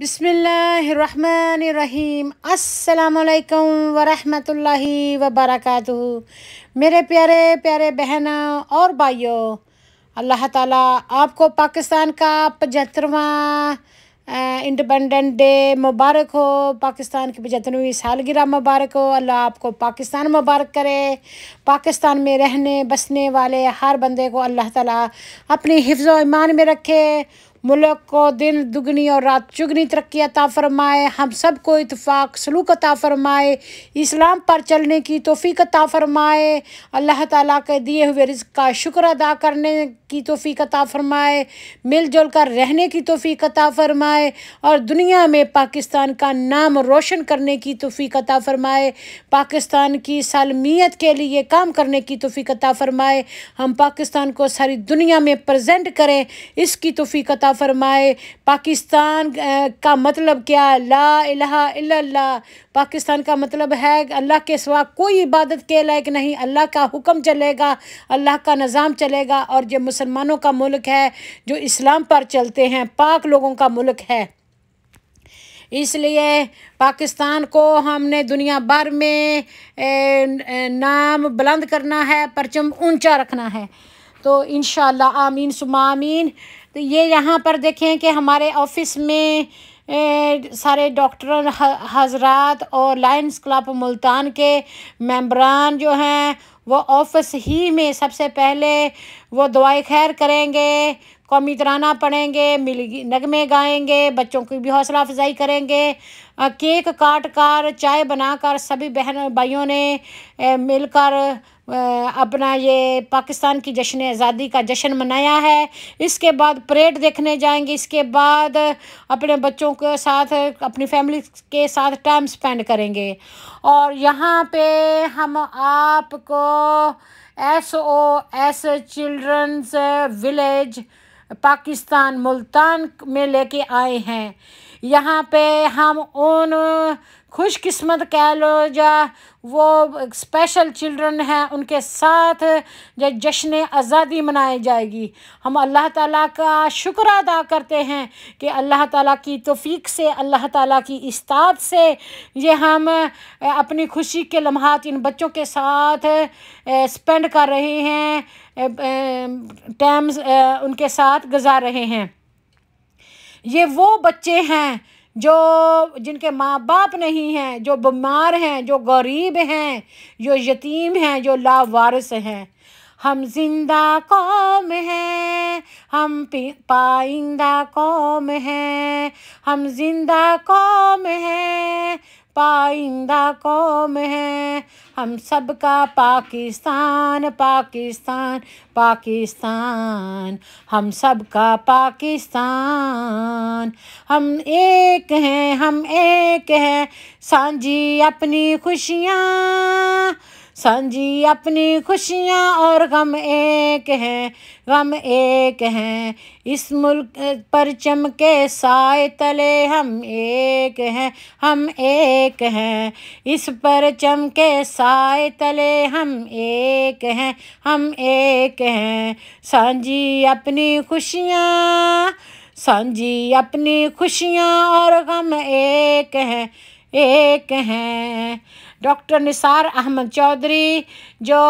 बिसमीम असलकम वरहमतुल्लाहि वबरकatuh मेरे प्यारे प्यारे बहनों और भाइयों अल्लाह ताला आपको पाकिस्तान का पचहत्तरवा इंडिपेंडेंट डे मुबारक हो पाकिस्तान की पचहत्तरवीं सालगिरह मुबारक हो अल्लाह आपको पाकिस्तान मुबारक करे पाकिस्तान में रहने बसने वाले हर बंदे को अल्लाह ताला अपनी हिफ्ज़ ईमान में रखे मुल्क को दिन दुगनी और रात चुगनी तरक्की अता फरमाए हम सब को इतफ़ाक़ सलूक अता फरमाए इस्लाम पर चलने की तोफ़ी अता फरमाए अल्लाह ताला के दिए हुए रिज़ का शुक्र अदा करने की तोफ़ी अता फरमाए मिलजुल कर रहने की तोफ़ी अता फरमाए और दुनिया में पाकिस्तान का नाम रोशन करने की तोफ़ी अता फरमाए पाकिस्तान की सालमियत के लिए काम करने की तोफ़ी अता फरमाए हम पाकिस्तान को सारी दुनिया में प्रजेंट करें इसकी तोफ़ी अता फरमाए पाकिस्तान का मतलब क्या ला पाकिस्तान का मतलब है अल्लाह के सिवा कोई इबादत के लायक नहीं अल्लाह का हुक्म चलेगा अल्लाह का निज़ाम चलेगा और जो मुसलमानों का मुल्क है जो इस्लाम पर चलते हैं पाक लोगों का मुल्क है इसलिए पाकिस्तान को हमने दुनिया भर में ए, नाम बुलंद करना है परचम ऊंचा रखना है तो इन आमीन सुमामीन तो ये यहाँ पर देखें कि हमारे ऑफिस में ए, सारे डॉक्टर हजरात और लाइन्स क्लब मुल्तान के मेम्बरान जो हैं वो ऑफिस ही में सबसे पहले वो दुआई खैर करेंगे कौमी तराना पढ़ेंगे मिल नगमे गाएंगे बच्चों की भी हौसला अफजाई करेंगे केक काट कर चाय बनाकर सभी बहन भाइयों ने मिलकर અબના યે પાકિસ્તાન કી જશ્ન-એ-આઝાદી કા જશ્ન મનાયા હૈ ઇસકે બાદ परेड દેખને જાયેંગે ઇસકે બાદ અપને બચ્ચો કે સાથ અપની ફેમિલી કે સાથ ટાઈમ સ્પેન્ડ કરેંગે ઓર યહાં પે હમ આપકો S O S children's village Pakistan Multan મે લેકે આયે હૈ यहाँ पे हम उन खुशकिस्मत कह लो या वो स्पेशल चिल्ड्रन हैं उनके साथ जो जश्न आज़ादी मनाई जाएगी हम अल्लाह ताला का शुक्र अदा करते हैं कि अल्लाह ताला की तोफ़ीक से अल्लाह ताला की इस्ताद से ये हम अपनी खुशी के लम्हात इन बच्चों के साथ स्पेंड कर रहे हैं टाइम्स उनके साथ गुजार रहे हैं ये वो बच्चे हैं जो जिनके माँ बाप नहीं हैं जो बीमार हैं जो गरीब हैं जो यतीम हैं जो लावारस हैं हम जिंदा कौम हैं हम पाइंदा कौम हैं हम जिंदा कौम हैं पाइंदा कौम है हम सब का पाकिस्तान पाकिस्तान पाकिस्तान हम सब का पाकिस्तान हम एक हैं हम एक हैं सांझी अपनी खुशियाँ सांझी अपनी खुशियाँ और गम एक हैं गम एक हैं इस मुल्क पर चमके साय तले हम एक हैं हम एक हैं इस पर चमके साय तले हम एक हैं हम एक हैं सांझी अपनी खुशियाँ सांझी अपनी खुशियाँ और गम एक हैं एक हैं डॉक्टर निसार अहमद चौधरी जो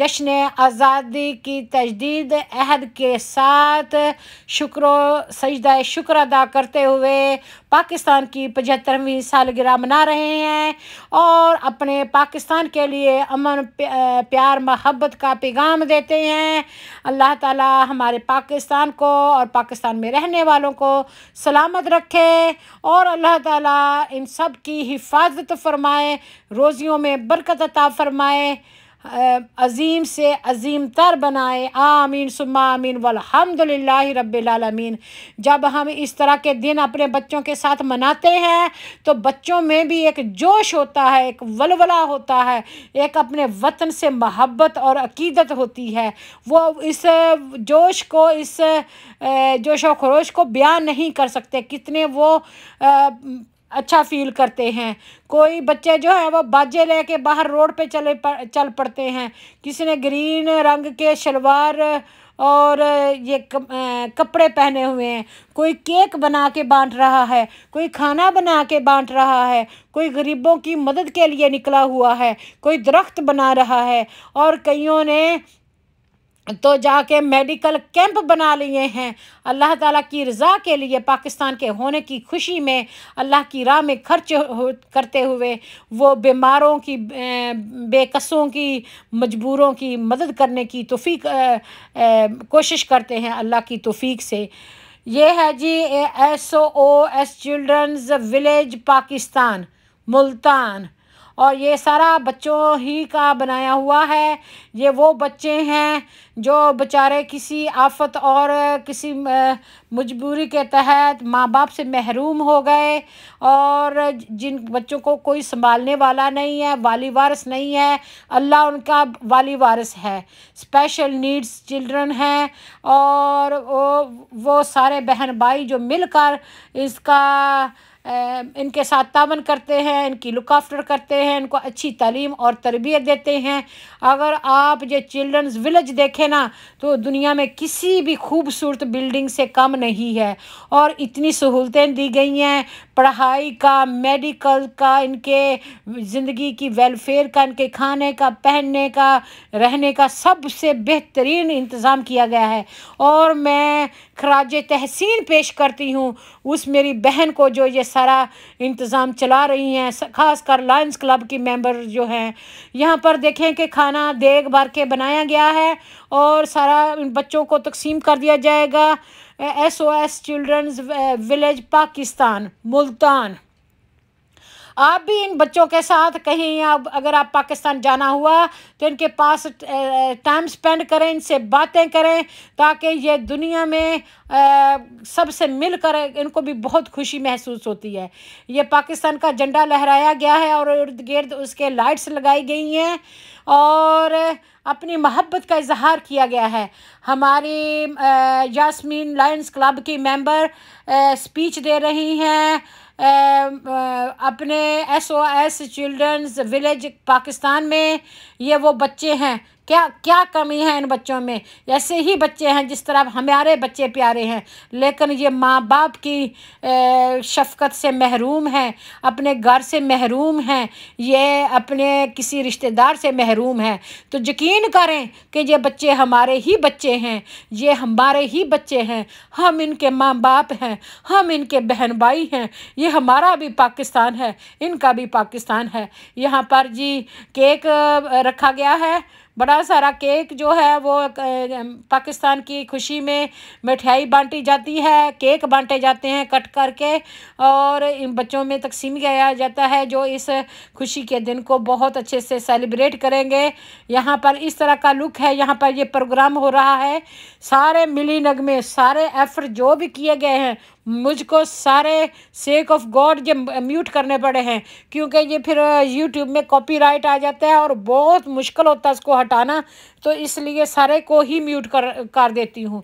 जश्न आज़ादी की तजदीद अहद के साथ शुक्र सजदा शुक्र अदा करते हुए पाकिस्तान की पचहत्तरवीं सालगिरह मना रहे हैं और अपने पाकिस्तान के लिए अमन प्यार मोहब्बत का पैगाम देते हैं अल्लाह ताला हमारे पाकिस्तान को और पाकिस्तान में रहने वालों को सलामत रखे और अल्लाह ताला इन सब की हिफाजत फरमाए रोज़ियों में बरकत अता फरमाए अजीम से अजीम तर बनाए आमीन सुमा आमीन वलहमदिल्ला रबालमीन जब हम इस तरह के दिन अपने बच्चों के साथ मनाते हैं तो बच्चों में भी एक जोश होता है एक वलवला होता है एक अपने वतन से महब्बत और अकीदत होती है वो इस जोश को इस जोश व खरोश को बयान नहीं कर सकते कितने वो अच्छा फील करते हैं कोई बच्चे जो है वो बाजे लेके बाहर रोड पे चले पर, चल पड़ते हैं किसी ने ग्रीन रंग के शलवार और ये कपड़े पहने हुए हैं कोई केक बना के बांट रहा है कोई खाना बना के बांट रहा है कोई गरीबों की मदद के लिए निकला हुआ है कोई दरख्त बना रहा है और कईयों ने तो जाके मेडिकल कैंप बना लिए हैं अल्लाह ताला की रज़ा के लिए पाकिस्तान के होने की खुशी में अल्लाह की राह में खर्च करते हुए वो बीमारों की बेकसों की मजबूरों की मदद करने की तोफ़ी कोशिश करते हैं अल्लाह की तोफ़ी से ये है जी S O S children's village Pakistan Multan और ये सारा बच्चों ही का बनाया हुआ है ये वो बच्चे हैं जो बेचारे किसी आफत और किसी मजबूरी के तहत माँ बाप से महरूम हो गए और जिन बच्चों को कोई संभालने वाला नहीं है वाली वारस नहीं है अल्लाह उनका वाली वारस है स्पेशल नीड्स चिल्ड्रन हैं और वो, वो सारे बहन भाई जो मिलकर इसका इनके साथ तावन करते हैं इनकी लुक आफ्टर करते हैं इनको अच्छी तालीम और तरबियत देते हैं अगर आप ये चिल्ड्रंस विलेज देखें ना तो दुनिया में किसी भी खूबसूरत बिल्डिंग से कम नहीं है और इतनी सहूलतें दी गई हैं पढ़ाई का मेडिकल का इनके ज़िंदगी की वेलफेयर का इनके खाने का पहनने का रहने का सबसे बेहतरीन इंतज़ाम किया गया है और मैं खराज तहसीन पेश करती हूँ उस मेरी बहन को जो ये सारा इंतज़ाम चला रही हैं ख़ास कर लायंस क्लब की मेंबर जो हैं यहाँ पर देखें कि खाना देख भर के बनाया गया है और सारा बच्चों को तकसीम कर दिया जाएगा S O S children's village Pakistan Multan आप भी इन बच्चों के साथ कहीं अब अगर आप पाकिस्तान जाना हुआ तो इनके पास टाइम स्पेंड करें इनसे बातें करें ताकि ये दुनिया में सबसे मिल कर इनको भी बहुत खुशी महसूस होती है ये पाकिस्तान का झंडा लहराया गया है और इर्द गिर्द उसके लाइट्स लगाई गई हैं और अपनी महब्बत का इजहार किया गया है हमारी यासमीन लायंस क्लब की मेंबर स्पीच दे रही हैं Um, uh, अपने S O S children's village Pakistan में ये वो बच्चे हैं क्या क्या कमी है इन बच्चों में ऐसे ही बच्चे हैं जिस तरह हमारे बच्चे प्यारे हैं लेकिन ये माँ बाप की शफकत से महरूम हैं अपने घर से महरूम हैं ये अपने किसी रिश्तेदार से महरूम हैं तो यकीन करें कि ये बच्चे हमारे ही बच्चे हैं ये हमारे ही बच्चे हैं हम इनके माँ बाप हैं हम इनके बहन भाई हैं ये हमारा भी पाकिस्तान है इनका भी पाकिस्तान है यहाँ पर जी केक रखा गया है बड़ा सारा केक जो है वो पाकिस्तान की खुशी में मिठाई बांटी जाती है केक बांटे जाते हैं कट करके और इन बच्चों में तकसीम किया जाता है जो इस खुशी के दिन को बहुत अच्छे से सेलिब्रेट करेंगे यहाँ पर इस तरह का लुक है यहाँ पर ये प्रोग्राम हो रहा है सारे मिली नगमे सारे एफर्ट जो भी किए गए हैं मुझको सारे सेक ऑफ गॉड ये म्यूट करने पड़े हैं क्योंकि ये फिर यूट्यूब में कॉपीराइट आ जाता है और बहुत मुश्किल होता है इसको हटाना तो इसलिए सारे को ही म्यूट कर कर देती हूँ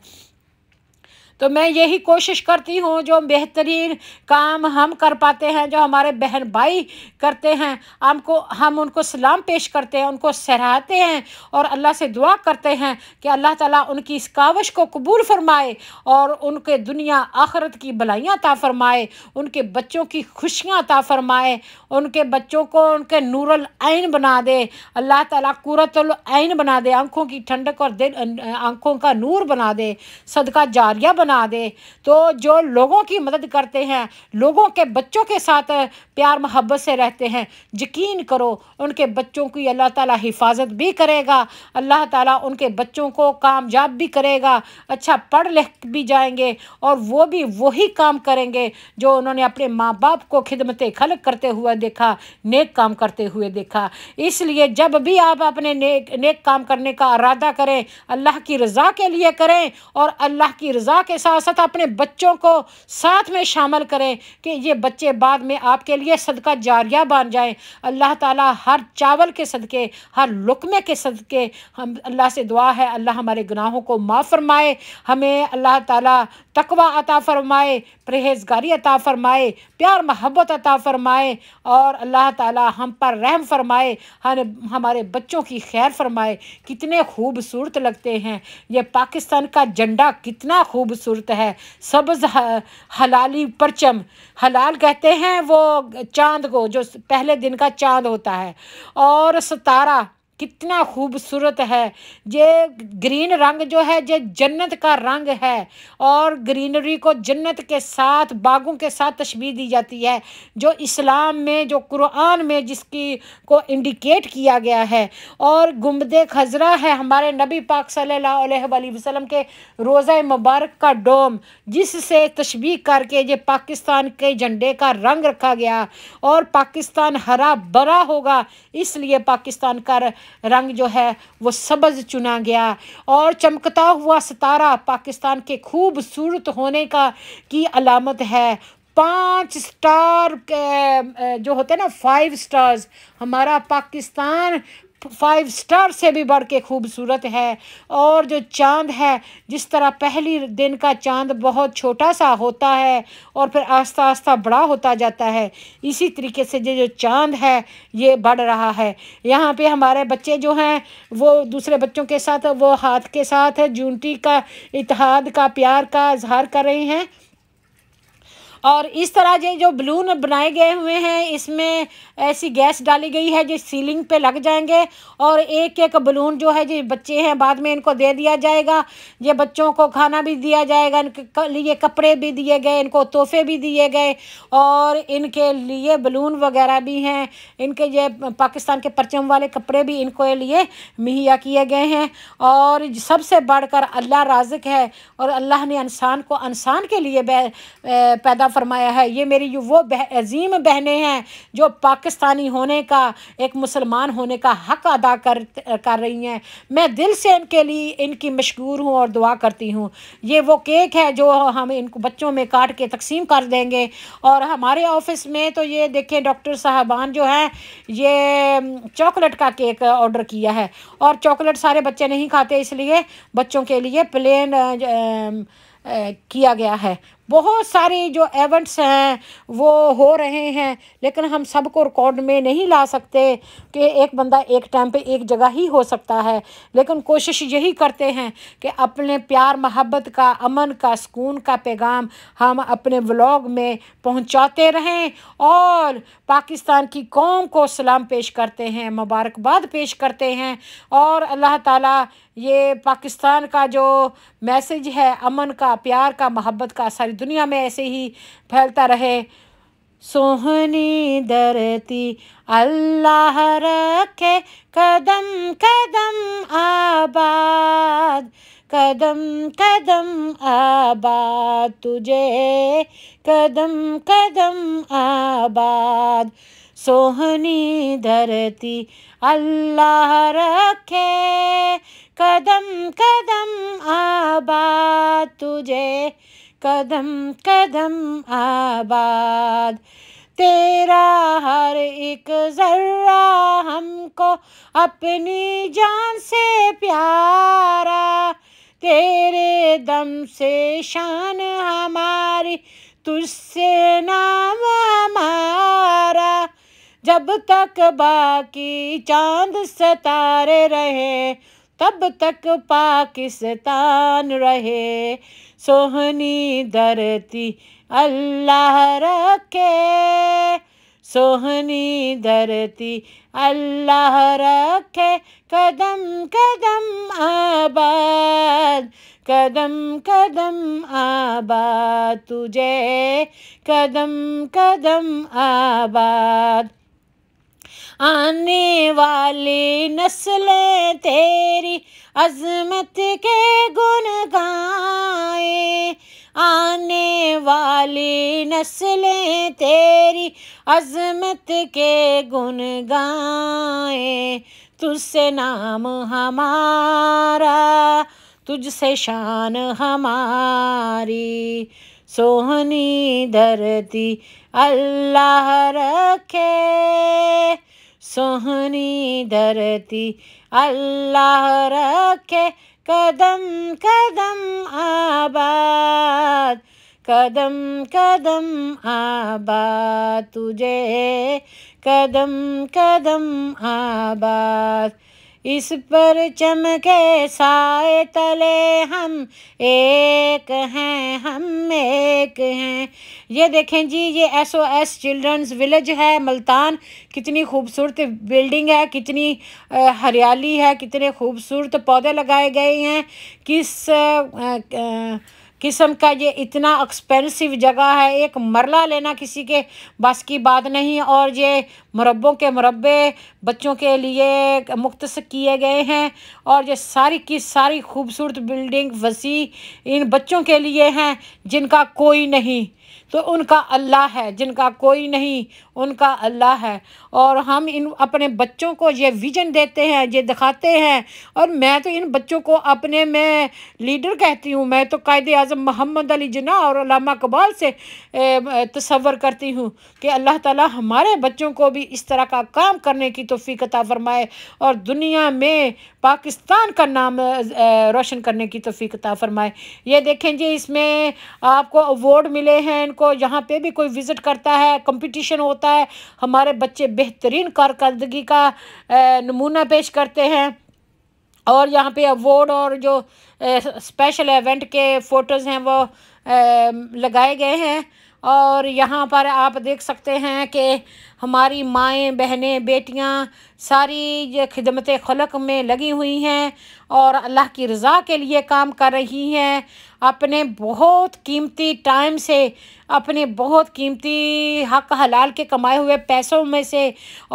तो मैं यही कोशिश करती हूँ जो बेहतरीन काम हम कर पाते हैं जो हमारे बहन भाई करते हैं हमको हम उनको सलाम पेश करते हैं उनको सराहते हैं और अल्लाह से दुआ करते हैं कि अल्लाह ताला उनकी इस कावश को कबूल फरमाए और उनके दुनिया आखरत की भलाइयाँ ता फरमाए उनके बच्चों की खुशियाँ ता फरमाए उनके बच्चों को उनके नूरल आइन बना दे अल्लाह ताला कुरतल आइन बना दे आँखों की ठंडक और दिल अं, आँखों का नूर बना दे सदका जारिया बना बना दे तो जो लोगों की मदद करते हैं लोगों के बच्चों के साथ प्यार मोहब्बत से रहते हैं यकीन करो उनके बच्चों की अल्लाह ताला हिफाजत भी करेगा अल्लाह ताला उनके बच्चों को कामयाब भी करेगा अच्छा पढ़ लिख भी जाएंगे और वो भी वही काम करेंगे जो उन्होंने अपने माँ बाप को खिदमत खल करते हुए देखा नेक काम करते हुए देखा इसलिए जब भी आप अपने नेक नेक काम करने का इरादा करें अल्लाह की रज़ा के लिए करें और अल्लाह की रज़ा के के साथ साथ अपने बच्चों को साथ में शामिल करें कि ये बच्चे बाद में आपके लिए सदका जारिया बन जाए अल्लाह ताला हर चावल के सदके हर लुकमे के सदके हम अल्लाह से दुआ है अल्लाह हमारे गुनाहों को माफ़ फरमाए हमें अल्लाह ताला तकवा अता फ़रमाए परहेजगारी अता फ़रमाए प्यार मोहब्बत अता फ़रमाए और अल्लाह ताला हम पर रहम फरमाए हर हमारे बच्चों की खैर फरमाए कितने खूबसूरत लगते हैं ये पाकिस्तान का झंडा कितना खूबसूरत खूबसूरत है सब्ज़ हलाली परचम हलाल कहते हैं वो चांद को जो पहले दिन का चांद होता है और सतारा कितना खूबसूरत है ये ग्रीन रंग जो है ये जन्नत का रंग है और ग्रीनरी को जन्नत के साथ बागों के साथ तशबीह दी जाती है जो इस्लाम में जो कुरान में जिसकी को इंडिकेट किया गया है और गुमद खजरा है हमारे नबी पाक सल्लल्लाहु अलैहि वसल्लम के रोज़ा मुबारक का डोम जिससे तशबी करके ये पाकिस्तान के झंडे का रंग रखा गया और पाकिस्तान हरा भरा होगा इसलिए पाकिस्तान का रंग जो है वो सब्ज़ चुना गया और चमकता हुआ सितारा पाकिस्तान के खूबसूरत होने का की अलामत है पांच स्टार जो होते हैं ना फाइव स्टार्स हमारा पाकिस्तान फाइव स्टार से भी बढ़ के खूबसूरत है और जो चांद है जिस तरह पहली दिन का चांद बहुत छोटा सा होता है और फिर आस्ता आस्ता बड़ा होता जाता है इसी तरीके से जो जो चांद है ये बढ़ रहा है यहाँ पे हमारे बच्चे जो हैं वो दूसरे बच्चों के साथ वो हाथ के साथ जूनटी का इतिहाद का प्यार का इजहार कर रहे हैं और इस तरह ये जो बलून बनाए गए हुए हैं इसमें ऐसी गैस डाली गई है जो सीलिंग पे लग जाएंगे और एक एक बलून जो है जो बच्चे हैं बाद में इनको दे दिया जाएगा ये बच्चों को खाना भी दिया जाएगा इनके लिए कपड़े भी दिए गए इनको तोहफे भी दिए गए और इनके लिए बलून वगैरह भी हैं इनके ये पाकिस्तान के परचम वाले कपड़े भी इनको लिए मुहैया किए गए हैं और सबसे बढ़कर अल्लाह राजक है और अल्लाह ने इंसान को इंसान के लिए पैदा फरमाया है ये मेरी वो बह, अजीम बहनें हैं जो पाकिस्तानी होने का एक मुसलमान होने का हक अदा कर कर रही हैं मैं दिल से इनके लिए इनकी मशहूर हूँ और दुआ करती हूँ ये वो केक है जो हम इनको बच्चों में काट के तकसीम कर देंगे और हमारे ऑफिस में तो ये देखें डॉक्टर साहबान जो हैं ये चॉकलेट का केक ऑर्डर किया है और चॉकलेट सारे बच्चे नहीं खाते इसलिए बच्चों के लिए प्लेन आ, आ, आ, किया गया है बहुत सारे जो एवेंट्स हैं वो हो रहे हैं लेकिन हम सबको रिकॉर्ड में नहीं ला सकते कि एक बंदा एक टाइम पे एक जगह ही हो सकता है लेकिन कोशिश यही करते हैं कि अपने प्यार मोहब्बत का अमन का सुकून का पैगाम हम अपने व्लॉग में पहुंचाते रहें और पाकिस्तान की कौम को सलाम पेश करते हैं मुबारकबाद पेश करते हैं और अल्लाह ताला ये पाकिस्तान का जो मैसेज है अमन का प्यार का मोहब्बत का सारी दुनिया में ऐसे ही फैलता रहे सोहनी दरती अल्लाह रखे कदम कदम आबाद कदम कदम आबाद तुझे कदम कदम आबाद सोहनी धरती अल्लाह रखे कदम कदम आबाद तुझे कदम कदम आबाद तेरा हर एक जर्रा हमको अपनी जान से प्यारा तेरे दम से शान हमारी तुझसे नाम हमारा जब तक बाकी चांद सितारे रहे तब तक पाकिस्तान रहे सोहनी धरती अल्लाह रखे सोहनी धरती अल्लाह रखे कदम कदम आबाद कदम कदम आबाद तुझे कदम कदम आबाद आने वाली नस्लें तेरी अजमत के गुण गाएं आने वाली नस्लें तेरी अजमत के गुण गाएं तुझसे नाम हमारा तुझसे शान हमारी सोहनी धरती अल्लाह रखे सोहनी धरती अल्लाह रखे कदम कदम आबाद कदम कदम आबाद तुझे कदम कदम आबाद इस पर चमके साए तले हम एक हैं हम एक हैं ये देखें जी ये S O S children's village है मल्तान कितनी खूबसूरत बिल्डिंग है कितनी हरियाली है कितने खूबसूरत पौधे लगाए गए हैं किस आ, आ, किस्म का ये इतना एक्सपेंसिव जगह है एक मरला लेना किसी के बस की बात नहीं और ये मुरबों के मुरबे बच्चों के लिए मुख्त किए गए हैं और ये सारी की सारी खूबसूरत बिल्डिंग वसी इन बच्चों के लिए हैं जिनका कोई नहीं तो उनका अल्लाह है जिनका कोई नहीं उनका अल्लाह है और हम इन अपने बच्चों को ये विजन देते हैं ये दिखाते हैं और मैं तो इन बच्चों को अपने में लीडर कहती हूँ मैं तो कायद अजम आज़म मोहम्मद अली जना और कबाल से तस्वर करती हूँ कि अल्लाह ताला हमारे बच्चों को भी इस तरह का काम करने की तोफ़ी अता फ़रमाए और दुनिया में पाकिस्तान का नाम रोशन करने की तोफ़ी फ़रमाए ये देखें जी इसमें आपको अवॉर्ड मिले हैं इनको यहाँ पर भी कोई विज़िट करता है कम्पटिशन होता है हमारे बच्चे बेहतरीन कारकर्दगी का नमूना पेश करते हैं और यहाँ पे अवॉर्ड और जो स्पेशल इवेंट के फ़ोटोज़ हैं वो लगाए गए हैं और यहाँ पर आप देख सकते हैं कि हमारी माएँ बहनें बेटियाँ सारी ये खिदमत खलक में लगी हुई हैं और अल्लाह की रज़ा के लिए काम कर रही हैं अपने बहुत कीमती टाइम से अपने बहुत कीमती हक हलाल के कमाए हुए पैसों में से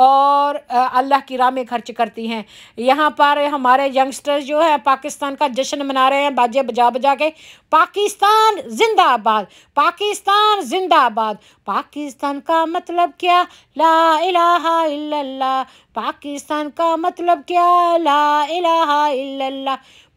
और अल्लाह की राह में खर्च करती हैं यहाँ पर हमारे यंगस्टर्स जो है पाकिस्तान का जश्न मना रहे हैं बाजे बजा बजा के पाकिस्तान जिंदाबाद पाकिस्तान जिंदाबाद पाकिस्तान का मतलब क्या ला इलाहा इल्लल्लाह पाकिस्तान का मतलब क्या ला इलाहा इल्लल्लाह